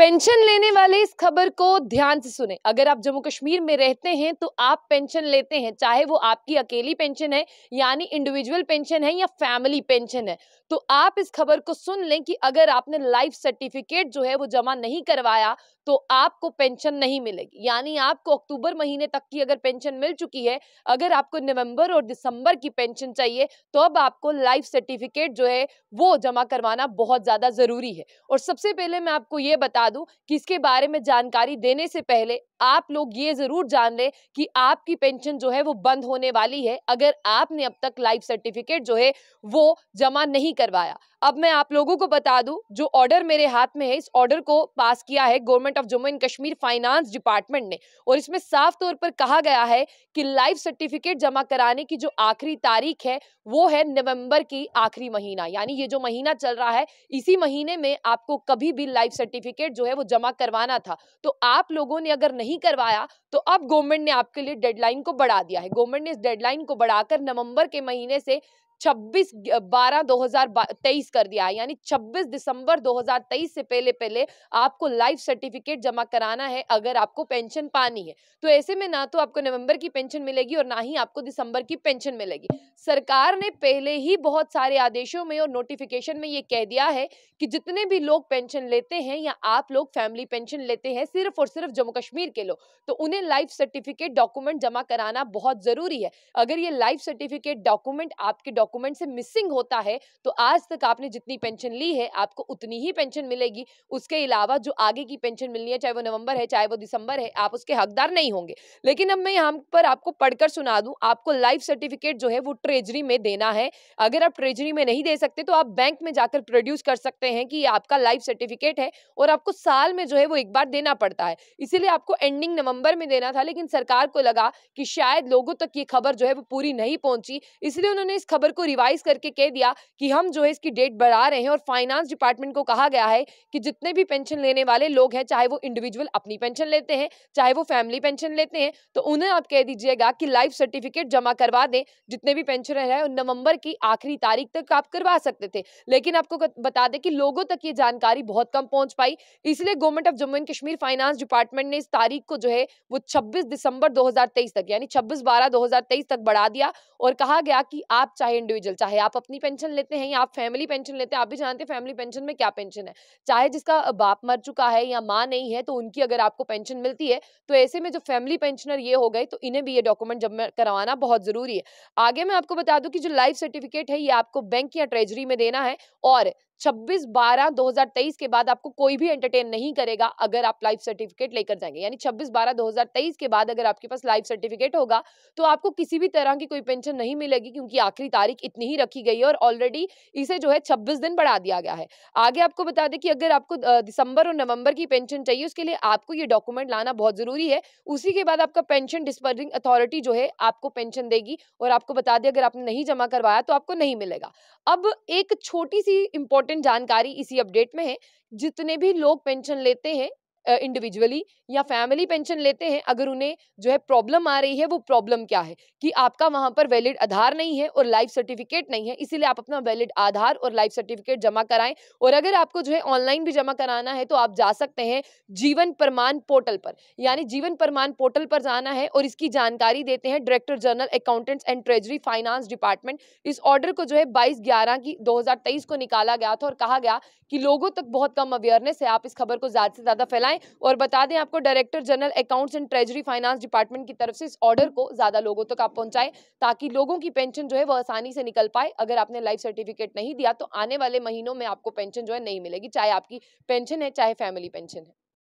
pension लेने वाले इस खबर को ध्यान से सुने अगर आप जम्मू कश्मीर में रहते हैं तो आप पेंशन लेते हैं चाहे वो आपकी अकेली पेंशन है यानी इंडिविजुअल पेंशन है या फैमिली पेंशन है तो आप इस खबर को सुन लें कि अगर आपने लाइफ सर्टिफिकेट जो है वो जमा नहीं करवाया तो आपको पेंशन नहीं मिलेगी यानी आपको अक्टूबर महीने तक की अगर पेंशन मिल चुकी है अगर आपको नवंबर और दिसंबर की पेंशन चाहिए तो अब आपको लाइफ सर्टिफिकेट जो है वो जमा करवाना बहुत ज़्यादा ज़रूरी है और सबसे पहले मैं आपको ये बता दूं कि इसके बारे में जानकारी देने से पहले आप लोग ये ज़रूर जान लें कि आपकी पेंशन जो है वो बंद होने वाली है अगर आपने अब तक लाइफ सर्टिफिकेट जो है वो जमा नहीं करवाया अब मैं आप लोगों को बता दूं जो ऑर्डर मेरे हाथ में है इस ऑर्डर को पास किया है government of Jammu and Kashmir finance department ने और इसमें साफ तौर पर कहा गया है कि लाइफ सर्टिफिकेट जमा कराने की जो आखिरी तारीख है वो है नवंबर की आखिरी महीना यानी ये जो महीना चल रहा है इसी महीने में आपको कभी भी लाइफ सर्टिफिकेट जो है वो जमा करवाना था तो आप लोगों ने अगर नहीं करवाया तो अब गवर्नमेंट ने आपके लिए डेडलाइन को बढ़ा दिया है गवर्नमेंट ने इस डेडलाइन को बढ़ाकर नवंबर के महीने से 26 बारह 2023 कर दिया है यानी 26 दिसंबर 2023 से पहले पहले आपको लाइफ सर्टिफिकेट जमा कराना है अगर आपको पेंशन पानी है तो ऐसे में ना तो आपको नवंबर की पेंशन मिलेगी और ना ही आपको दिसंबर की पेंशन मिलेगी सरकार ने पहले ही बहुत सारे आदेशों में और नोटिफिकेशन में ये कह दिया है कि जितने भी लोग पेंशन लेते हैं या आप लोग फैमिली पेंशन लेते हैं सिर्फ और सिर्फ जम्मू कश्मीर के लोग तो उन्हें लाइफ सर्टिफिकेट डॉक्यूमेंट जमा कराना बहुत जरूरी है अगर ये लाइफ सर्टिफिकेट डॉक्यूमेंट आपके डॉक्यूमेंट डॉक्यूमेंट से मिसिंग होता है तो आज तक आपने जितनी पेंशन ली है आपको उतनी ही पेंशन मिलेगी उसके अलावा जो आगे की पेंशन मिलनी है चाहे वो नवंबर है चाहे वो दिसंबर है आप उसके हकदार नहीं होंगे लेकिन अब मैं यहाँ पर आपको पढ़कर सुना दूँ आपको लाइफ सर्टिफिकेट जो है वो ट्रेजरी में देना है अगर आप ट्रेजरी में नहीं दे सकते तो आप बैंक में जाकर प्रोड्यूस कर सकते हैं कि आपका लाइफ सर्टिफिकेट है और आपको साल में जो है वो एक बार देना पड़ता है इसीलिए आपको एंडिंग नवंबर में देना था लेकिन सरकार को लगा कि शायद लोगों तक ये खबर जो है वो पूरी नहीं पहुंची इसलिए उन्होंने इस खबर को को रिवाइज करके कह दिया कि हम जो है इसकी डेट बढ़ा रहे हैं और फाइनेंस डिपार्टमेंट को कहा गया है कि जितने भी पेंशन लेने वाले लोग हैं चाहे वो इंडिविजुअल अपनी पेंशन लेते हैं चाहे वो फैमिली पेंशन लेते हैं तो उन्हें आप कह दीजिएगा कि लाइफ सर्टिफिकेट जमा करवा दें जितने भी पेंशनर हैं नवंबर की आखिरी तारीख तक आप करवा सकते थे लेकिन आपको बता दें कि लोगों तक ये जानकारी बहुत कम पहुंच पाई इसलिए government of Jammu and Kashmir finance department ने इस तारीख को जो है वो छब्बीस दिसंबर दो तक यानी छब्बीस बारह दो तक बढ़ा दिया और कहा गया कि आप चाहे इंडिविजुअल चाहे आप अपनी पेंशन लेते हैं या आप फैमिली पेंशन लेते हैं आप भी जानते हैं फैमिली पेंशन में क्या पेंशन है चाहे जिसका बाप मर चुका है या माँ नहीं है तो उनकी अगर आपको पेंशन मिलती है तो ऐसे में जो फैमिली पेंशनर ये हो गए तो इन्हें भी ये डॉक्यूमेंट जमा करवाना बहुत ज़रूरी है आगे मैं आपको बता दूँ कि जो लाइफ सर्टिफिकेट है ये आपको बैंक या ट्रेजरी में देना है और छब्बीस बारह दो हजार तेईस के बाद आपको कोई भी एंटरटेन नहीं करेगा अगर आप लाइफ सर्टिफिकेट लेकर जाएंगे यानी छब्बीस बारह दो हजार तेईस के बाद अगर आपके पास लाइफ सर्टिफिकेट होगा तो आपको किसी भी तरह की कोई पेंशन नहीं मिलेगी क्योंकि आखिरी तारीख इतनी ही रखी गई है और ऑलरेडी इसे जो है छब्बीस दिन बढ़ा दिया गया है आगे आपको बता दें कि अगर आपको दिसंबर और नवंबर की पेंशन चाहिए उसके लिए आपको ये डॉक्यूमेंट लाना बहुत जरूरी है उसी के बाद आपका पेंशन डिस्पर्जिंग अथॉरिटी जो है आपको पेंशन देगी और आपको बता दें अगर आपने नहीं जमा करवाया तो आपको नहीं मिलेगा अब एक छोटी सी इंपॉर्टेंट इम्पोर्टेंट जानकारी इसी अपडेट में है जितने भी लोग पेंशन लेते हैं इंडिविजुअली या फैमिली पेंशन लेते हैं अगर उन्हें जो है प्रॉब्लम आ रही है वो प्रॉब्लम क्या है कि आपका वहां पर वैलिड आधार नहीं है और लाइफ सर्टिफिकेट नहीं है इसीलिए आप अपना वैलिड आधार और लाइफ सर्टिफिकेट जमा कराएं और अगर आपको जो है ऑनलाइन भी जमा कराना है तो आप जा सकते हैं जीवन प्रमाण पोर्टल पर यानी जीवन प्रमाण पोर्टल पर जाना है और इसकी जानकारी देते हैं director general accountants and treasury finance department इस ऑर्डर को जो है बाईस ग्यारह की दो को निकाला गया था और कहा गया कि लोगों तक बहुत कम अवेयरनेस है आप इस खबर को ज़्यादा से ज़्यादा फैलाएं जाएं और बता दें आपको director general accounts and treasury finance department की तरफ से इस ऑर्डर को ज़्यादा लोगों तक तो आप पहुंचाए ताकि लोगों की पेंशन जो है वह आसानी से निकल पाए अगर आपने लाइफ सर्टिफिकेट नहीं दिया तो आने वाले महीनों में आपको पेंशन जो है नहीं मिलेगी चाहे आपकी पेंशन है चाहे फैमिली पेंशन है